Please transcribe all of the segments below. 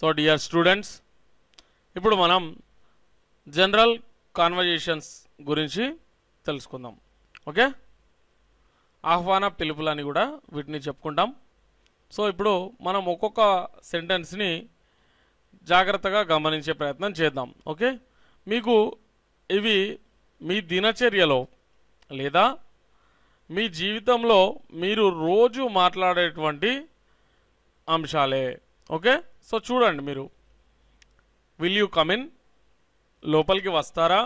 So dear students ఇప్పుడు మనం general conversations గురించి తెలుసుకుందాం ఓకే ఆహ్వాన పిలుపులని కూడా వీటిని చెప్పుకుంటాం సో ఇప్పుడు మనం ఒక్కొక్క సెంటెన్స్ని జాగ్రత్తగా గమనించే ప్రయత్నం చేద్దాం ఓకే మీకు ఇవి మీ దినచర్యలో లేదా మీ జీవితంలో మీరు రోజు మాట్లాడేటువంటి అంశాలే ఓకే సో చూడండి మీరు విల్ యూ కమిన్ లోపలికి వస్తారా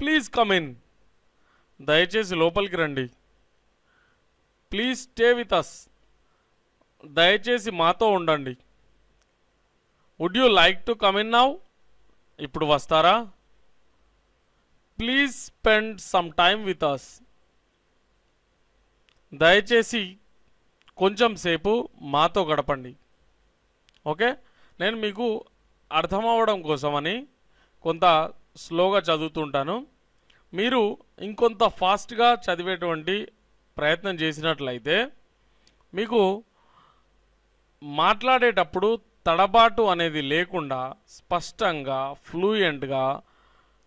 ప్లీజ్ కమిన్ దయచేసి లోపలికి రండి ప్లీజ్ స్టే విత్ అస్ దయచేసి మాతో ఉండండి would you like to come in now ఇప్పుడు వస్తారా please spend some time with us దయచేసి కొంచెం సేపు మాతో గడపండి ఓకే నేను మీకు అర్థమవడం కోసమని కొంత స్లోగా చదువుతుంటాను మీరు ఇంకొంత ఫాస్ట్గా చదివేటువంటి ప్రయత్నం చేసినట్లయితే మీకు మాట్లాడేటప్పుడు తడబాటు అనేది లేకుండా స్పష్టంగా ఫ్లూయెంట్గా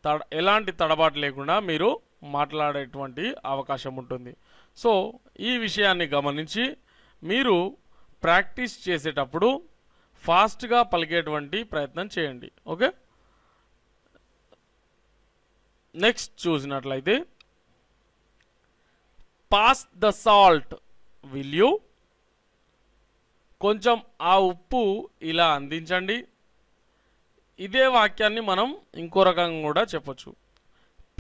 తడ ఎలాంటి తడబాటు లేకుండా మీరు మాట్లాడేటువంటి అవకాశం ఉంటుంది సో ఈ విషయాన్ని గమనించి మీరు ప్రాక్టీస్ చేసేటప్పుడు ఫాస్ట్గా పలికేటువంటి ప్రయత్నం చేయండి ఓకే నెక్స్ట్ చూసినట్లయితే pass the salt will you కొంచెం ఆ ఉప్పు ఇలా అందించండి ఇదే వాక్యాన్ని మనం ఇంకో రకంగా కూడా చెప్పచ్చు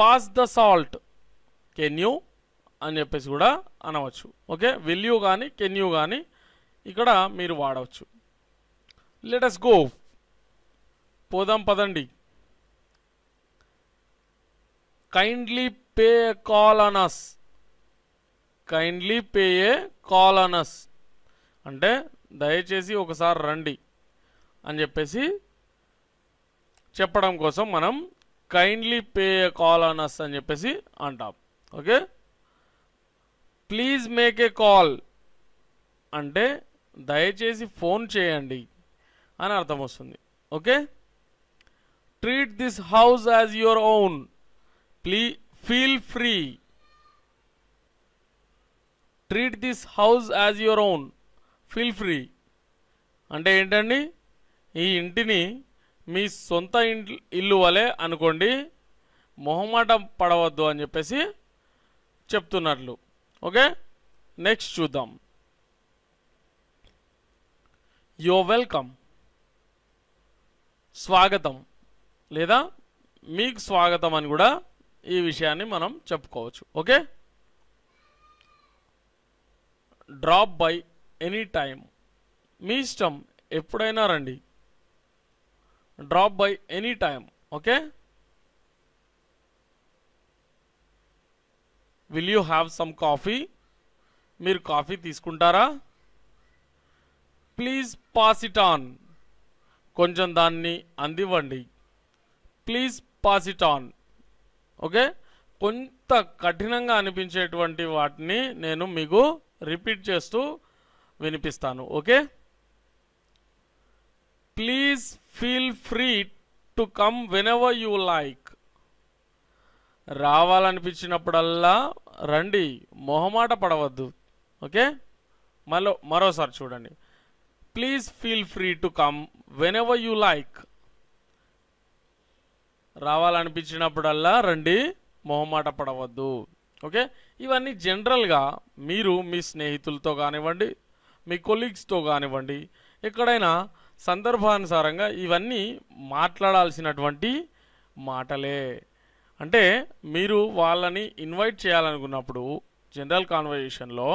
pass the salt can you అని చెప్పేసి కూడా అనవచ్చు ఓకే విల్ యూ కానీ కెన్ యూ కానీ ఇక్కడ మీరు వాడవచ్చు లెట్ అస్ గో పోదాం పదండి kindly pay call on us kindly pay a call on us అంటే దయచేసి ఒకసారి రండి అని చెప్పేసి చెప్పడం కోసం మనం కైండ్లీ పే కాల్ అనస్ అని చెప్పేసి అంటాం okay please make a call అంటే దయచేసి ఫోన్ చేయండి అని అర్థం వస్తుంది okay treat this house as your own plea feel free treat this house as your own feel free అంటే ఏంటండి ఈ ఇంటిని మీ సొంత ఇల్లు వలె అనుకోండి మొహమాట పడవద్దు అని చెప్పేసి చెప్తున్నట్లు ఓకే నెక్స్ట్ చూద్దాం యువర్ వెల్కమ్ స్వాగతం లేదా మీకు స్వాగతం అని కూడా ఈ విషయాన్ని మనం చెప్పుకోవచ్చు okay drop by any time మీ ఇష్టం ఎప్పుడైనా రండి drop by any time okay will you have some coffee మీరు కాఫీ తీసుకుంటారా ప్లీజ్ పాస్ ఇట్ ఆన్ కొంచెం దాన్ని అందివ్వండి please pass it on okay కొంత కఠినంగా అనిపించేటువంటి వాటిని నేను మీకు రిపీట్ చేస్తూ వినిపిస్తాను okay please feel free to come whenever you like రావాలనిపించినప్పుడల్లా రండి మొహమాట పడవద్దు ఓకే మరో మరోసారి చూడండి please feel free to come whenever you like రావాలనిపించినప్పుడల్లా రండి మొహమాట పడవద్దు ఓకే ఇవన్నీ జనరల్గా మీరు మీ స్నేహితులతో కానివ్వండి మీ కొలీగ్స్తో కానివ్వండి ఎక్కడైనా సందర్భానుసారంగా ఇవన్నీ మాట్లాడాల్సినటువంటి మాటలే అంటే మీరు వాళ్ళని ఇన్వైట్ చేయాలనుకున్నప్పుడు జనరల్ కాన్వర్జేషన్లో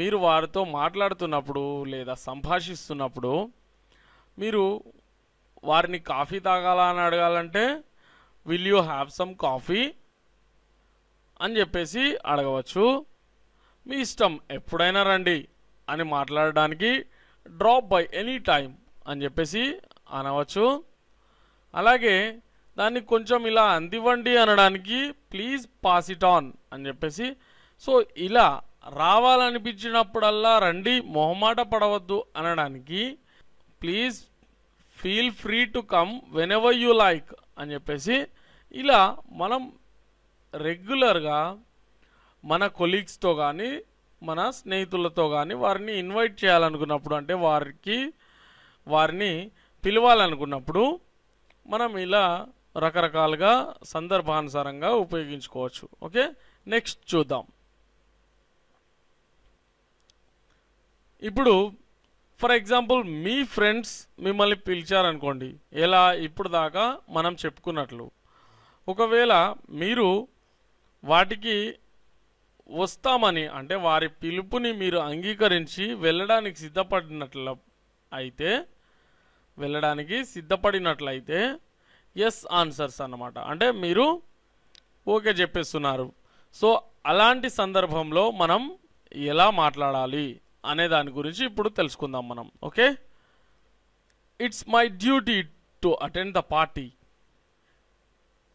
మీరు వారితో మాట్లాడుతున్నప్పుడు లేదా సంభాషిస్తున్నప్పుడు మీరు వారిని కాఫీ తాగాలా అని అడగాలంటే will you have some coffee అని చెప్పేసి అడగవచ్చు మీ ఇష్టం ఎప్పుడైనా రండి అని మాట్లాడడానికి డ్రాప్ బై ఎనీ టైం అని చెప్పేసి అనవచ్చు అలాగే దాన్ని కొంచెం ఇలా అందివ్వండి అనడానికి ప్లీజ్ పాస్ ఇట్ ఆన్ అని చెప్పేసి సో ఇలా రావాలనిపించినప్పుడల్లా రండి మొహమాట పడవద్దు అనడానికి please feel free to come whenever you like అని చెప్పేసి ఇలా మనం రెగ్యులర్గా మన కొలీగ్స్తో కానీ మన స్నేహితులతో కానీ వారిని ఇన్వైట్ చేయాలనుకున్నప్పుడు అంటే వారికి వారిని పిలవాలనుకున్నప్పుడు మనం ఇలా రకరకాలుగా సందర్భానుసారంగా ఉపయోగించుకోవచ్చు ఓకే నెక్స్ట్ చూద్దాం ఇప్పుడు ఫర్ ఎగ్జాంపుల్ మీ ఫ్రెండ్స్ మిమ్మల్ని పిలిచారనుకోండి ఎలా ఇప్పుడు దాకా మనం చెప్పుకున్నట్లు ఒకవేళ మీరు వాటికి వస్తామని అంటే వారి పిలుపుని మీరు అంగీకరించి వెళ్ళడానికి సిద్ధపడినట్ల అయితే వెళ్ళడానికి సిద్ధపడినట్లయితే ఎస్ ఆన్సర్స్ అన్నమాట అంటే మీరు ఓకే చెప్పేస్తున్నారు సో అలాంటి సందర్భంలో మనం ఎలా మాట్లాడాలి అనే దాని గురించి ఇప్పుడు తెలుసుకుందాం మనం okay it's my duty to attend the party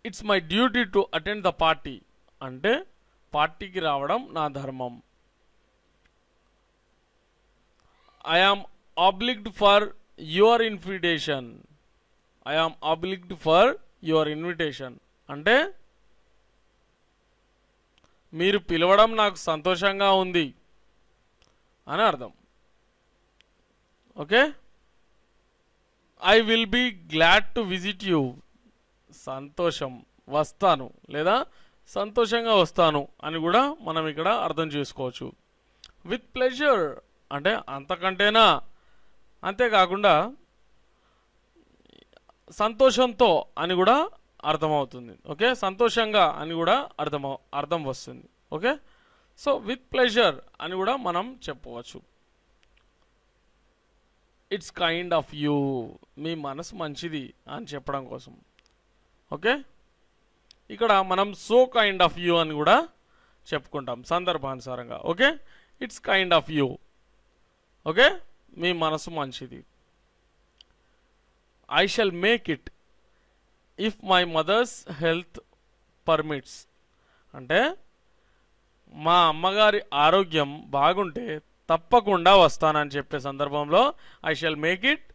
it's my duty to attend the party అంటే పార్టీకి రావడం నా ధర్మం I am obliged for your invitation I am obliged for your invitation అంటే మీరు పిలవడం నాకు సంతోషంగా ఉంది అని అర్థం okay I will be glad to visit you సంతోషం వస్తాను లేదా సంతోషంగా వస్తాను అని కూడా మనం ఇక్కడ అర్థం చేసుకోవచ్చు విత్ ప్లెజర్ అంటే అంతకంటేనా అంతేకాకుండా సంతోషంతో అని కూడా అర్థమవుతుంది ఓకే సంతోషంగా అని కూడా అర్థం అర్థం వస్తుంది ఓకే సో విత్ ప్లెజర్ అని కూడా మనం చెప్పవచ్చు ఇట్స్ కైండ్ ఆఫ్ యూ మీ మనసు మంచిది అని చెప్పడం కోసం ఓకే ఇక్కడ మనం సో కైండ్ ఆఫ్ యూ అని కూడా చెప్పుకుంటాం సందర్భానుసారంగా okay it's kind of you okay మీ మనసు మంచిది I shall make it if my mother's health permits అంటే మా అమ్మగారి ఆరోగ్యం బాగుంటే తప్పకుండా వస్తానని చెప్పే సందర్భంలో I shall make it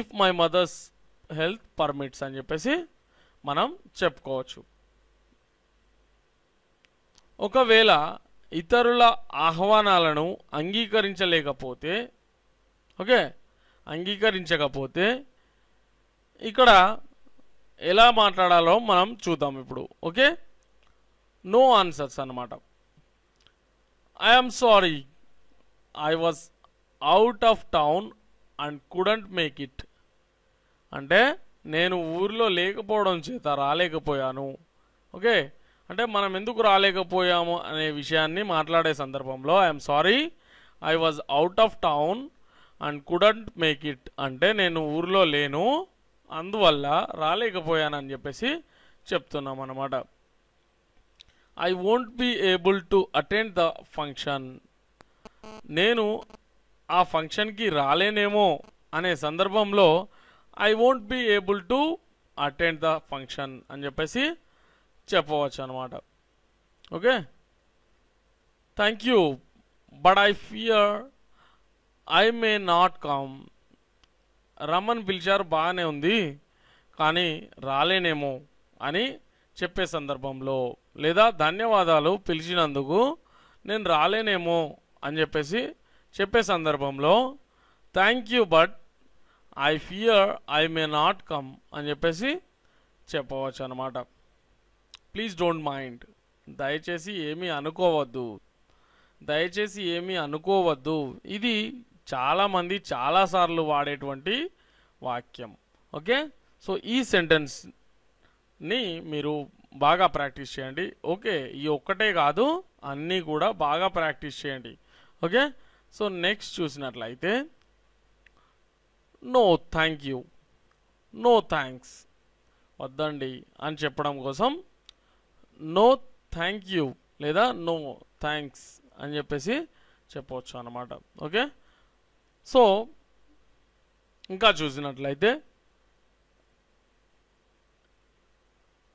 if my mother's health permits అని చెప్పేసి మనం చెప్పుకోవచ్చు ఒకవేళ ఇతరుల ఆహ్వానాలను అంగీకరించలేకపోతే ఓకే అంగీకరించకపోతే ఇక్కడ ఎలా మాట్లాడాలో మనం చూద్దాం ఇప్పుడు ఓకే నో ఆన్సర్స్ అనమాట I am sorry I was out of town and couldn't make it అంటే నేను ఊరిలో లేకపోవడం చేత రాలేకపోయాను ఓకే అంటే మనం ఎందుకు రాలేకపోయాము అనే విషయాన్ని మాట్లాడే సందర్భంలో I'm sorry I was out of town and couldn't make it అంటే నేను ఊరిలో లేను అందువల్ల రాలేకపోయానని చెప్పేసి చెప్తున్నాం అన్నమాట I won't be able to attend the function నేను ఆ ఫంక్షన్కి రాలేనేమో అనే సందర్భంలో I won't be able to attend the function అని చెప్పేసి చెప్పవచ్చు అనమాట okay thank you but I fear I may not come రమన్ పిలిచారు బాగానే ఉంది కానీ రాలేనేమో అని చెప్పే సందర్భంలో లేదా ధన్యవాదాలు పిలిచినందుకు నేను రాలేనేమో అని చెప్పేసి చెప్పే సందర్భంలో thank you but I fear I may not come అని చెప్పేసి చెప్పవచ్చు అనమాట ప్లీజ్ డోంట్ మైండ్ దయచేసి ఏమీ అనుకోవద్దు దయచేసి ఏమీ అనుకోవద్దు ఇది చాలామంది చాలాసార్లు వాడేటువంటి వాక్యం ఓకే సో ఈ సెంటెన్స్ ని మీరు బాగా ప్రాక్టీస్ చేయండి ఓకే ఈ ఒక్కటే కాదు అన్నీ కూడా బాగా ప్రాక్టీస్ చేయండి ఓకే సో నెక్స్ట్ చూసినట్లయితే no thank you no thanks వద్దండి అని చెప్పడం కోసం నో థ్యాంక్ యూ లేదా నో థ్యాంక్స్ అని చెప్పేసి చెప్పవచ్చు అనమాట ఓకే సో ఇంకా చూసినట్లయితే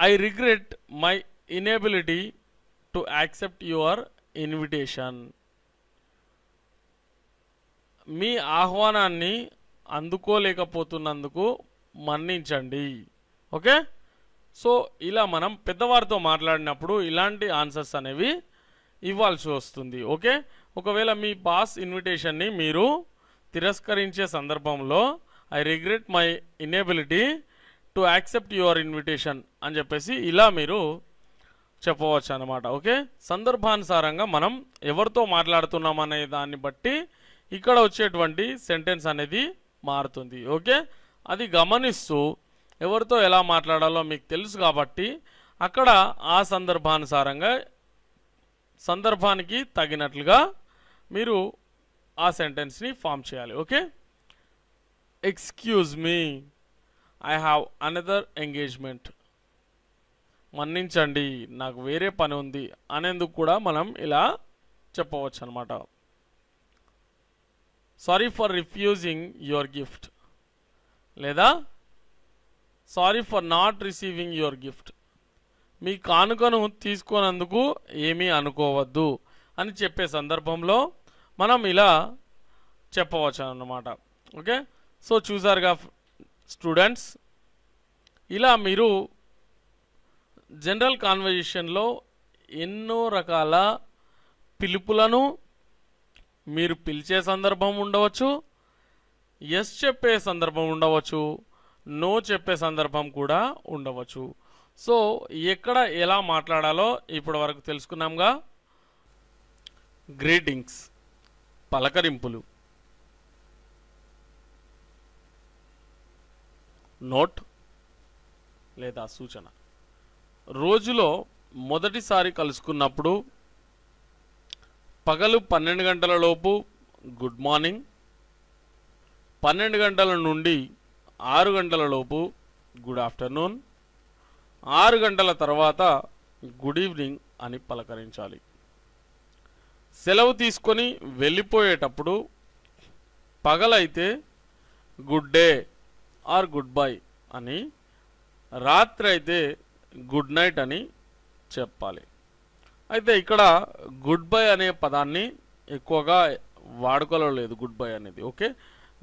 I regret my inability to accept your invitation మీ ఆహ్వానాన్ని అందుకోలేకపోతున్నందుకు మన్నించండి ఓకే సో ఇలా మనం పెద్దవారితో మాట్లాడినప్పుడు ఇలాంటి ఆన్సర్స్ అనేవి ఇవ్వాల్సి వస్తుంది ఓకే ఒకవేళ మీ పాస్ ఇన్విటేషన్ని మీరు తిరస్కరించే సందర్భంలో I regret my inability to accept your invitation అని చెప్పేసి ఇలా మీరు చెప్పవచ్చు అనమాట ఓకే సందర్భానుసారంగా మనం ఎవరితో మాట్లాడుతున్నాం అనే దాన్ని బట్టి ఇక్కడ వచ్చేటువంటి సెంటెన్స్ అనేది మారుతుంది ఓకే అది గమనిస్తూ ఎవరితో ఎలా మాట్లాడాలో మీకు తెలుసు కాబట్టి అక్కడ ఆ సందర్భానుసారంగా సందర్భానికి తగినట్లుగా మీరు ఆ సెంటెన్స్ని ఫామ్ చేయాలి okay excuse me I have another engagement మన్నించండి నాకు వేరే పని ఉంది అనేందుకు కూడా మనం ఇలా చెప్పవచ్చు అనమాట sorry for refusing your gift లేదా sorry for not receiving your gift మీ కానుకను తీసుకున్నందుకు ఏమీ అనుకోవద్దు అని చెప్పే సందర్భంలో మనం ఇలా చెప్పవచ్చు అన్నమాట ఓకే సో చూసారుగా స్టూడెంట్స్ ఇలా మీరు జనరల్ కాన్వర్జేషన్లో ఎన్నో రకాల పిలుపులను మీరు పిలిచే సందర్భం ఉండవచ్చు ఎస్ చెప్పే సందర్భం ఉండవచ్చు నో చెప్పే సందర్భం కూడా ఉండవచ్చు సో ఎక్కడ ఎలా మాట్లాడాలో ఇప్పటి వరకు తెలుసుకున్నాంగా గ్రీటింగ్స్ పలకరింపులు నోట్ లేదా సూచన రోజులో మొదటిసారి కలుసుకున్నప్పుడు పగలు పన్నెండు గంటల లోపు గుడ్ మార్నింగ్ పన్నెండు గంటల నుండి ఆరు గంటల లోపు గుడ్ ఆఫ్టర్నూన్ ఆరు గంటల తర్వాత గుడ్ ఈవినింగ్ అని పలకరించాలి సెలవు తీసుకొని వెళ్ళిపోయేటప్పుడు పగలైతే good day or goodbye అని రాత్రి అయితే గుడ్ నైట్ అని చెప్పాలి అయితే ఇక్కడ గుడ్ బై అనే పదాన్ని ఎక్కువగా వాడుకోలేదు గుడ్ బై అనేది ఓకే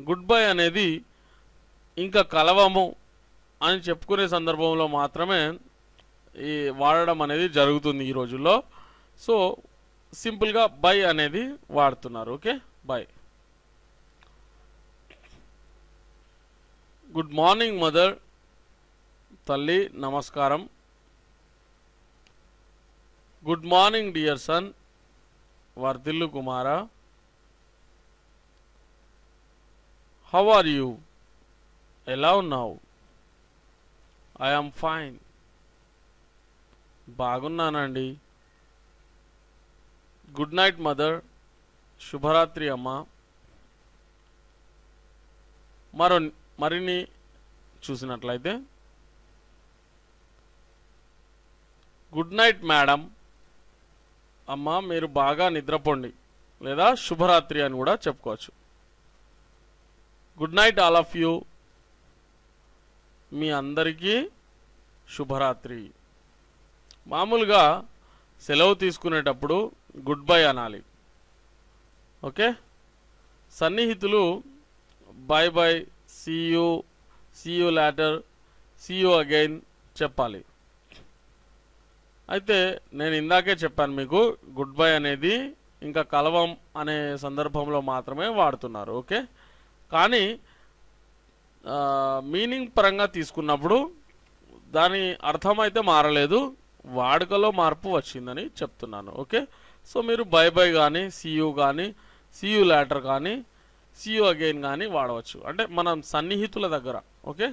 గుడ్ బై అనేది ఇంకా కలవము అని చెప్పుకునే సందర్భంలో మాత్రమే ఈ వాడడం అనేది జరుగుతుంది ఈ రోజుల్లో సో సింపుల్గా బై అనేది వాడుతున్నారు okay bye good morning mother తల్లి నమస్కారం గుడ్ మార్నింగ్ డియర్ సన్ వర్దిల్లు కుమారా హౌ ఆర్ యూ ఎలా ఉన్నావు ఐఎమ్ ఫైన్ బాగున్నానండి గుడ్ నైట్ మదర్ శుభరాత్రి అమ్మ మరో మరిన్ని చూసినట్లయితే గుడ్ నైట్ మేడం అమ్మ మీరు బాగా నిద్రపోండి లేదా శుభరాత్రి అని కూడా చెప్పుకోవచ్చు good night all of you మీ అందరికీ శుభరాత్రి మామూలుగా సెలవు తీసుకునేటప్పుడు గుడ్ బై అనాలి ఓకే సన్నిహితులు bye bye see you see you later see you again చెప్పాలి అయితే నేను ఇందాకే చెప్పాను మీకు గుడ్ బై అనేది ఇంకా కలవం అనే సందర్భంలో మాత్రమే వాడుతున్నారు ఓకే కానీ మీనింగ్ పరంగా తీసుకున్నప్పుడు దాని అర్థం అయితే మారలేదు వాడుకలో మార్పు వచ్చిందని చెప్తున్నాను ఓకే సో మీరు బై బై కానీ సీయూ కానీ సీయూ లాటర్ కానీ సీ అగైన్ కానీ వాడవచ్చు అంటే మనం సన్నిహితుల దగ్గర ఓకే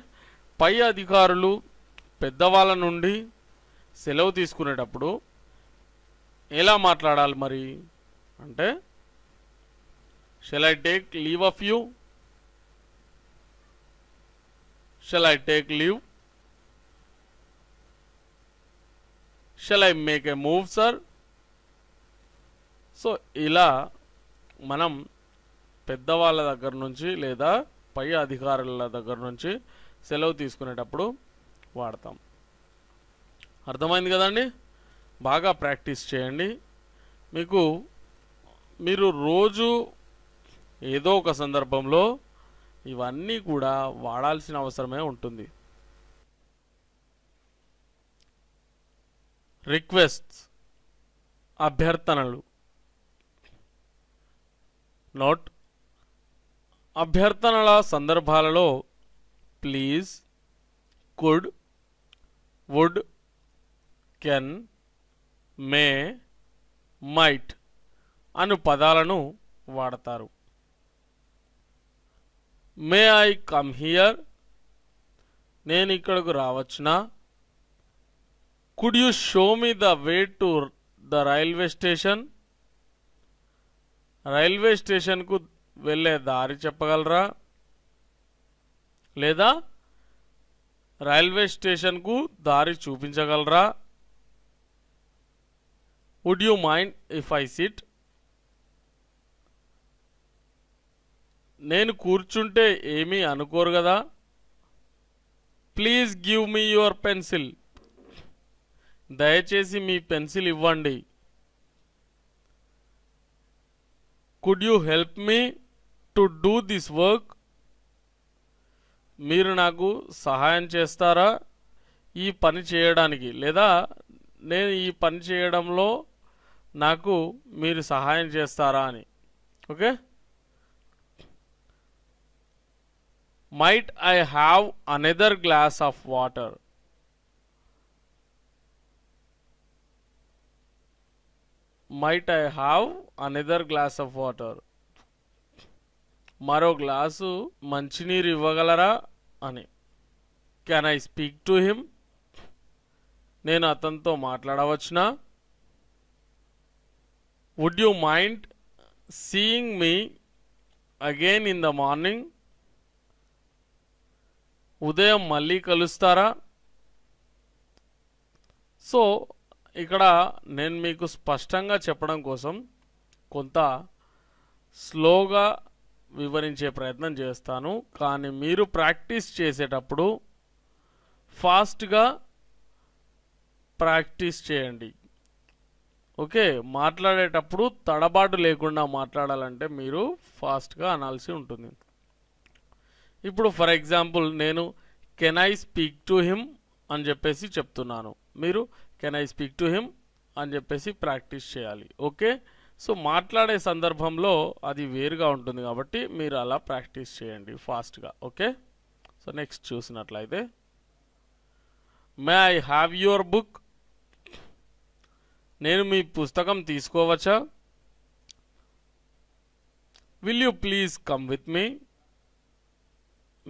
పై అధికారులు పెద్దవాళ్ళ నుండి సెలవు తీసుకునేటప్పుడు ఎలా మాట్లాడాలి మరి అంటే shall I take leave of you shall I take leave shall I make a move sir so ఇలా మనం పెద్దవాళ్ళ దగ్గర నుంచి లేదా పై అధికారుల దగ్గర నుంచి సెలవు తీసుకునేటప్పుడు వాడతాం అర్థమైంది కదండి బాగా ప్రాక్టీస్ చేయండి మీకు మీరు రోజు ఏదో ఒక సందర్భంలో ఇవన్నీ కూడా వాడాల్సిన అవసరమే ఉంటుంది రిక్వెస్ట్ అభ్యర్థనలు నోట్ అభ్యర్థనల సందర్భాలలో please could would can may might అను పదాలను వాడతారు మే ఐ కమ్ హియర్ నేను ఇక్కడకు రావచ్చునా could you show me the way to the railway station railway స్టేషన్కు వెళ్ళే దారి చెప్పగలరా లేదా రైల్వే స్టేషన్కు దారి చూపించగలరా would you mind if I sit నేను కూర్చుంటే ఏమీ అనుకోరు కదా please give me your pencil దయచేసి మీ పెన్సిల్ ఇవ్వండి could you help me to do this work మీరు నాకు సహాయం చేస్తారా ఈ పని చేయడానికి లేదా నేను ఈ పని చేయడంలో నాకు మీరు సహాయం చేస్తారా అని okay might I have another glass of water might I have another glass of water మరో గ్లాసు మంచినీరు ఇవ్వగలరా అని can I speak to him నేను అతనితో మాట్లాడవచ్చునా would you mind seeing me again in the morning ఉదయం మళ్ళీ కలుస్తారా సో ఇక్కడ నేను మీకు స్పష్టంగా చెప్పడం కోసం కొంత స్లోగా వివరించే ప్రయత్నం చేస్తాను కానీ మీరు ప్రాక్టీస్ చేసేటప్పుడు ఫాస్ట్గా ప్రాక్టీస్ చేయండి ఓకే మాట్లాడేటప్పుడు తడబాటు లేకుండా మాట్లాడాలంటే మీరు ఫాస్ట్గా అనాల్సి ఉంటుంది ఇప్పుడు ఫర్ ఎగ్జాంపుల్ నేను can I speak to him అని చెప్పేసి చెప్తున్నాను మీరు can I speak to him అని చెప్పేసి ప్రాక్టీస్ చేయాలి ఓకే సో మాట్లాడే సందర్భంలో అది వేరుగా ఉంటుంది కాబట్టి మీరు అలా ప్రాక్టీస్ చేయండి ఫాస్ట్గా ఓకే సో నెక్స్ట్ చూసినట్లయితే may I have your book నేను మీ పుస్తకం తీసుకోవచ్చా will you please come with me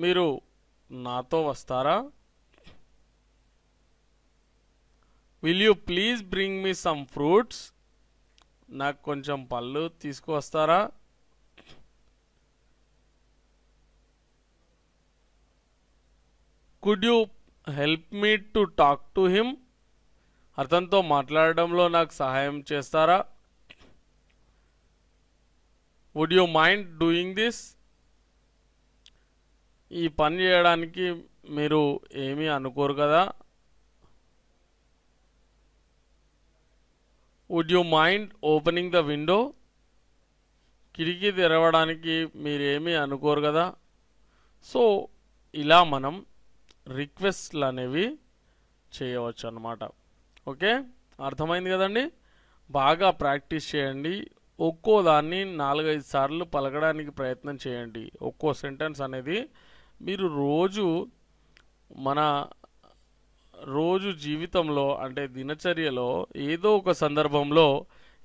మీరు నాతో వస్తారా will you please bring me some fruits నాకు కొంచెం పళ్ళు తీసుకువస్తారా could you help me to talk to him అతనితో మాట్లాడడంలో నాకు సహాయం చేస్తారా would you mind doing this ఈ పని చేయడానికి మీరు ఏమీ అనుకోరు కదా would you mind opening the window కిటికీ తెరవడానికి మీరేమీ అనుకోరు కదా సో ఇలా మనం రిక్వెస్ట్లు అనేవి చేయవచ్చు అన్నమాట ఓకే అర్థమైంది కదండి బాగా ప్రాక్టీస్ చేయండి ఒక్కో దాన్ని నాలుగైదు సార్లు పలకడానికి ప్రయత్నం చేయండి ఒక్కో సెంటెన్స్ అనేది మీరు రోజు మన రోజు జీవితంలో అంటే దినచర్యలో ఏదో ఒక సందర్భంలో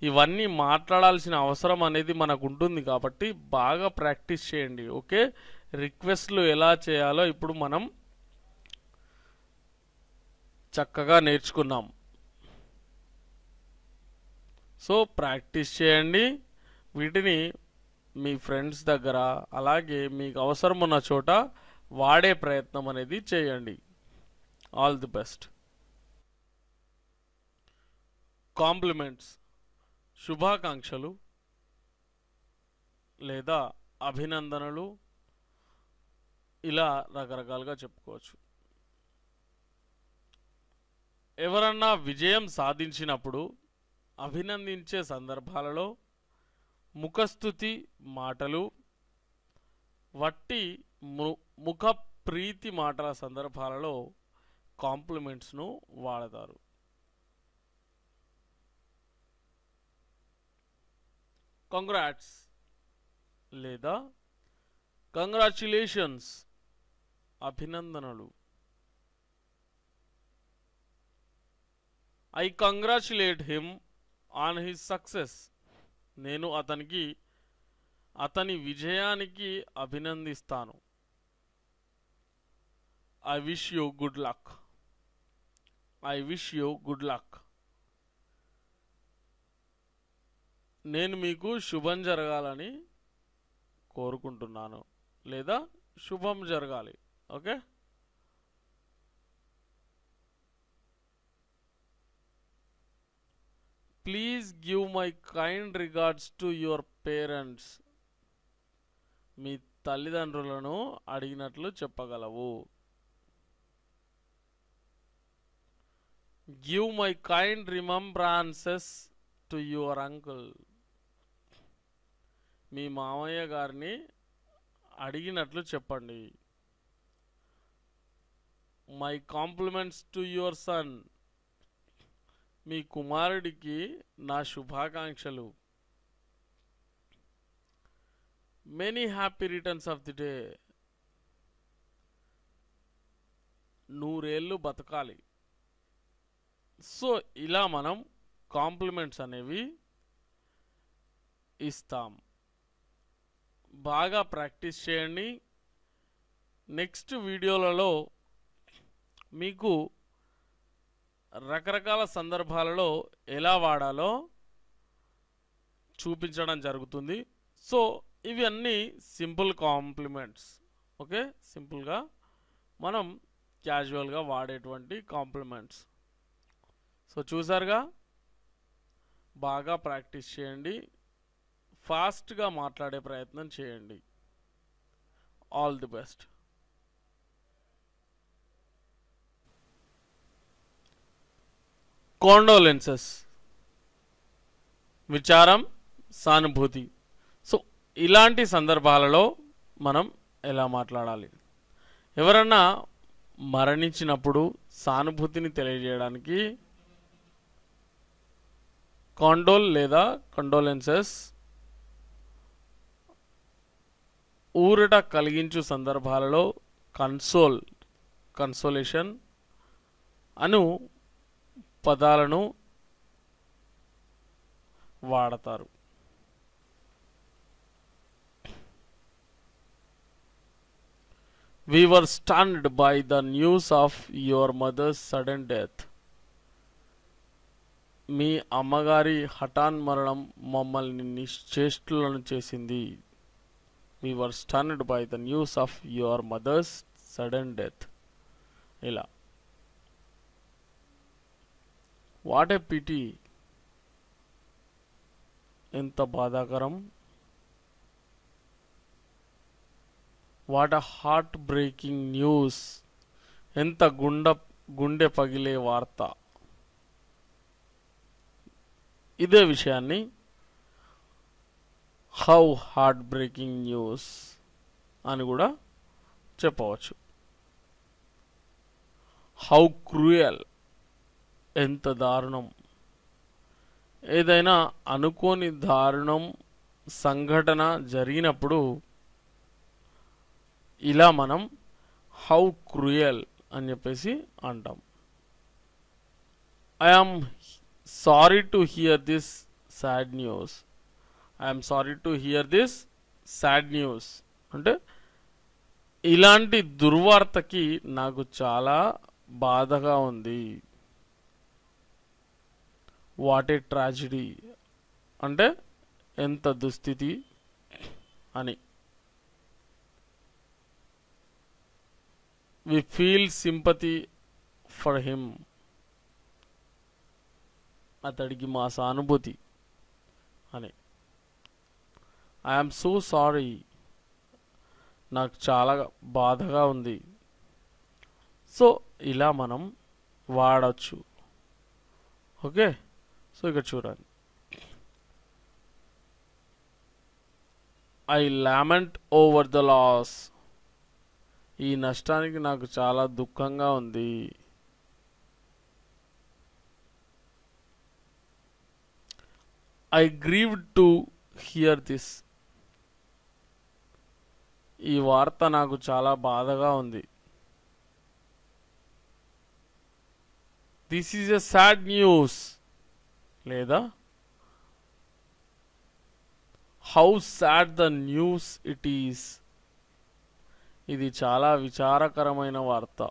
ఇవన్నీ మాట్లాడాల్సిన అవసరం అనేది మనకు ఉంటుంది కాబట్టి బాగా ప్రాక్టీస్ చేయండి ఓకే రిక్వెస్ట్లు ఎలా చేయాలో ఇప్పుడు మనం చక్కగా నేర్చుకున్నాం సో ప్రాక్టీస్ చేయండి వీటిని మీ ఫ్రెండ్స్ దగ్గర అలాగే మీకు అవసరం ఉన్న చోట వాడే ప్రయత్నం అనేది చేయండి ఆల్ ది బెస్ట్ కాంప్లిమెంట్స్ శుభాకాంక్షలు లేదా అభినందనలు ఇలా రకరకాలుగా చెప్పుకోవచ్చు ఎవరన్నా విజయం సాధించినప్పుడు అభినందించే సందర్భాలలో ముఖస్థుతి మాటలు వట్టి ము ముఖ ప్రీతి మాటల సందర్భాలలో కాంప్లిమెంట్స్ను వాడతారు కంగ్రాట్స్ లేదా కంగ్రాచ్యులేషన్స్ అభినందనలు I congratulate him on his success నేను అతనికి అతని విజయానికి అభినందిస్తాను I wish you good luck I wish you good luck నేను మీకు శుభం జరగాలని కోరుకుంటున్నాను లేదా శుభం జరగాలి okay please give my kind regards to your parents మీ తల్లిదండ్రులను అడిగినట్లు చెప్పగలవు give my kind remembrances to your uncle మీ మామయ్య గారిని అడిగినట్లు చెప్పండి my compliments to your son మీ కుమారుడికి నా శుభాకాంక్షలు many happy returns of the day నూరేళ్ళు బతకాలి సో ఇలా మనం కాంప్లిమెంట్స్ అనేవి ఇస్తాం బాగా ప్రాక్టీస్ చేయండి నెక్స్ట్ వీడియోలలో మీకు రకరకాల సందర్భాలలో ఎలా వాడాలో చూపించడం జరుగుతుంది సో ఇవి అన్నీ సింపుల్ కాంప్లిమెంట్స్ ఓకే సింపుల్గా మనం క్యాజువల్గా వాడేటువంటి కాంప్లిమెంట్స్ సో చూసారుగా బాగా ప్రాక్టీస్ చేయండి ఫాస్ట్గా మాట్లాడే ప్రయత్నం చేయండి ఆల్ ది బెస్ట్ కాండోలెన్సెస్ విచారం సానుభూతి సో ఇలాంటి సందర్భాలలో మనం ఎలా మాట్లాడాలి ఎవరన్నా మరణించినప్పుడు సానుభూతిని తెలియజేయడానికి కాండోల్ లేదా కండోలెన్సెస్ ఊరట కలిగించు సందర్భాలలో కన్సోల్ కన్సోలేషన్ అను పదాలను వాడతారు we were stunned by the news of your mother's sudden death మీ అమ్మగారి హఠాన్ మరణం మమ్మల్ని నిశ్చేష్టులను చేసింది we were stunned by the news of your mother's sudden death ఇలా వాట్ ఏ పిటి ఎంత బాధాకరం what a heart breaking news ఎంత గుండె గుండె పగిలే వార్త ఇదే విషయాన్ని హౌ హార్ట్ బ్రేకింగ్ న్యూస్ అని కూడా చెప్పవచ్చు హౌ క్రూయల్ ఎంత దారుణం ఏదైనా అనుకోని దారుణం సంఘటన జరిగినప్పుడు ఇలా మనం హౌ క్రూయల్ అని చెప్పేసి అంటాం I sorry to hear this sad news. I am sorry to hear this sad news. అంటే ఇలాంటి దుర్వార్తకి నాకు చాలా బాధగా ఉంది వాట్ ఏ ట్రాజిడీ అంటే ఎంత దుస్థితి అని we feel sympathy for him అతడికి మా సానుభూతి అని ఐఎమ్ సో సారీ నాకు చాలా బాధగా ఉంది సో ఇలా మనం వాడచ్చు ఓకే సో ఇక్కడ చూడండి I lament over the loss ఈ నష్టానికి నాకు చాలా దుఃఖంగా ఉంది I grieved to hear this ఈ వార్త నాకు చాలా బాధగా ఉంది this is a sad news లేదా how sad the news it is ఇది చాలా విచారకరమైన వార్త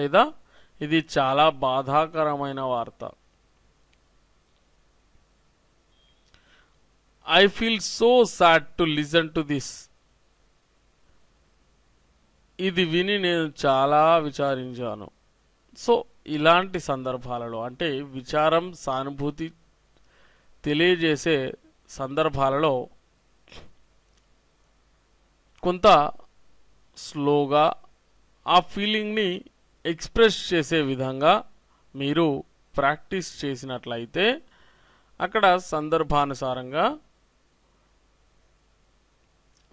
లేదా ఇది చాలా బాధాకరమైన వార్త I feel so sad to listen to this. ఇది విని నేను చాలా విచారించాను సో ఇలాంటి సందర్భాలలో అంటే విచారం సానుభూతి తెలియజేసే సందర్భాలలో కొంత స్లోగా ఆ ఫీలింగ్ని ఎక్స్ప్రెస్ చేసే విధంగా మీరు ప్రాక్టీస్ చేసినట్లయితే అక్కడ సందర్భానుసారంగా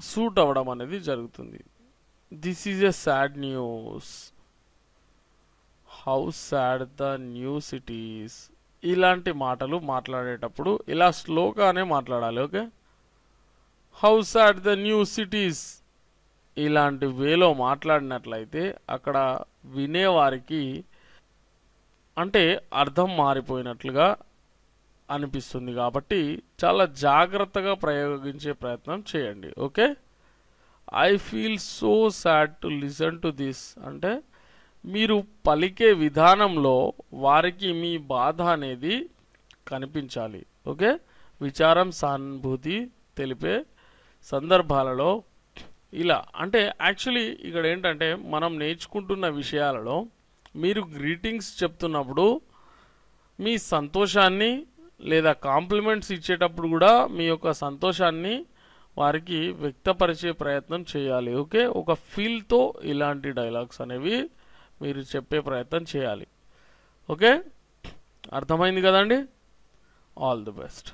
సూట్ అవ్వడం అనేది జరుగుతుంది this is a sad news how sad the news it is ఇలాంటి మాటలు మాట్లాడేటప్పుడు ఇలా స్లోగానే మాట్లాడాలి okay how sad the news it is ఇలాంటి వేలో మాట్లాడినట్లయితే అక్కడ వినేవారికి అంటే అర్థం మారిపోయినట్లుగా అనిపిస్తుంది కాబట్టి చాలా జాగ్రత్తగా ప్రయోగించే ప్రయత్నం చేయండి okay I feel so sad to listen to this అంటే మీరు పలికే విధానంలో వారికి మీ బాధ అనేది కనిపించాలి ఓకే విచారం సానుభూతి తెలిపే సందర్భాలలో ఇలా అంటే యాక్చువల్లీ ఇక్కడ ఏంటంటే మనం నేర్చుకుంటున్న విషయాలలో మీరు గ్రీటింగ్స్ చెప్తున్నప్పుడు మీ సంతోషాన్ని లేదా కాంప్లిమెంట్స్ ఇచ్చేటప్పుడు కూడా మీ యొక్క సంతోషాన్ని వారికి వ్యక్తపరిచే ప్రయత్నం చేయాలి ఓకే ఒక ఫీల్తో ఇలాంటి డైలాగ్స్ అనేవి మీరు చెప్పే ప్రయత్నం చేయాలి ఓకే అర్థమైంది కదండి ఆల్ ది బెస్ట్